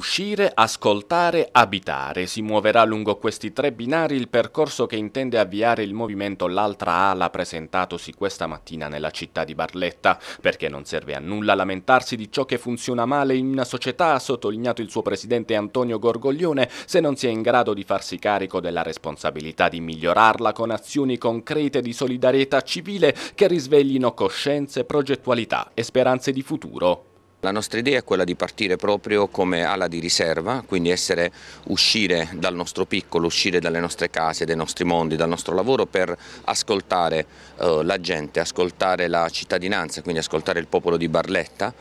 Uscire, ascoltare, abitare. Si muoverà lungo questi tre binari il percorso che intende avviare il movimento L'altra ala presentatosi questa mattina nella città di Barletta, perché non serve a nulla lamentarsi di ciò che funziona male in una società, ha sottolineato il suo presidente Antonio Gorgoglione, se non si è in grado di farsi carico della responsabilità di migliorarla con azioni concrete di solidarietà civile che risveglino coscienze, progettualità e speranze di futuro. La nostra idea è quella di partire proprio come ala di riserva, quindi essere, uscire dal nostro piccolo, uscire dalle nostre case, dai nostri mondi, dal nostro lavoro per ascoltare eh, la gente, ascoltare la cittadinanza, quindi ascoltare il popolo di Barletta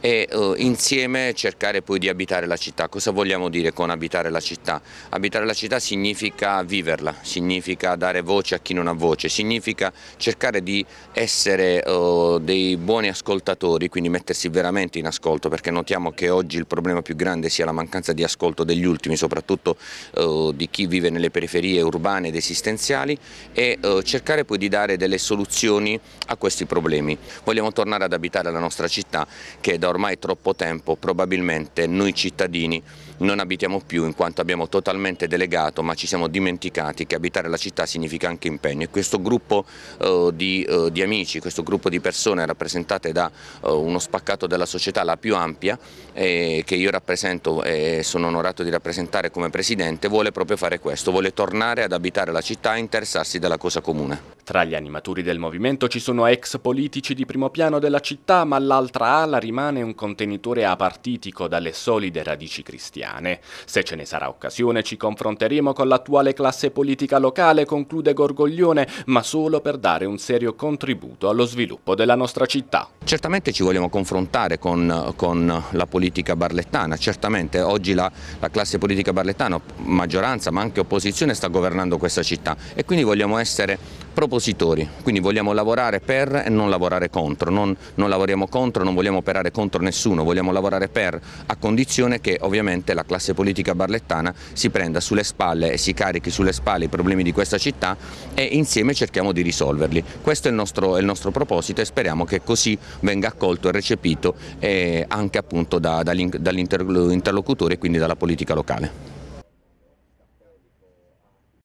e eh, insieme cercare poi di abitare la città. Cosa vogliamo dire con abitare la città? Abitare la città significa viverla, significa dare voce a chi non ha voce, significa cercare di essere eh, dei buoni ascoltatori, quindi mettersi veramente in ascolto perché notiamo che oggi il problema più grande sia la mancanza di ascolto degli ultimi, soprattutto eh, di chi vive nelle periferie urbane ed esistenziali e eh, cercare poi di dare delle soluzioni a questi problemi. Vogliamo tornare ad abitare la nostra città che da ormai troppo tempo probabilmente noi cittadini non abitiamo più in quanto abbiamo totalmente delegato ma ci siamo dimenticati che abitare la città significa anche impegno e questo gruppo eh, di, eh, di, amici, questo gruppo di persone rappresentate da eh, uno spaccato della società la più ampia eh, che io rappresento e sono onorato di rappresentare come Presidente vuole proprio fare questo, vuole tornare ad abitare la città e interessarsi della cosa comune. Tra gli animatori del movimento ci sono ex politici di primo piano della città, ma l'altra ala rimane un contenitore apartitico dalle solide radici cristiane. Se ce ne sarà occasione ci confronteremo con l'attuale classe politica locale, conclude Gorgoglione, ma solo per dare un serio contributo allo sviluppo della nostra città. Certamente ci vogliamo confrontare con, con la politica barlettana, certamente oggi la, la classe politica barlettana, maggioranza ma anche opposizione, sta governando questa città e quindi vogliamo essere propositori, quindi vogliamo lavorare per e non lavorare contro, non, non, lavoriamo contro, non vogliamo operare contro nessuno, vogliamo lavorare per, a condizione che ovviamente la classe politica barlettana si prenda sulle spalle e si carichi sulle spalle i problemi di questa città e insieme cerchiamo di risolverli. Questo è il nostro, è il nostro proposito e speriamo che così venga accolto e recepito eh, anche appunto da, interlocutori e quindi dalla politica locale.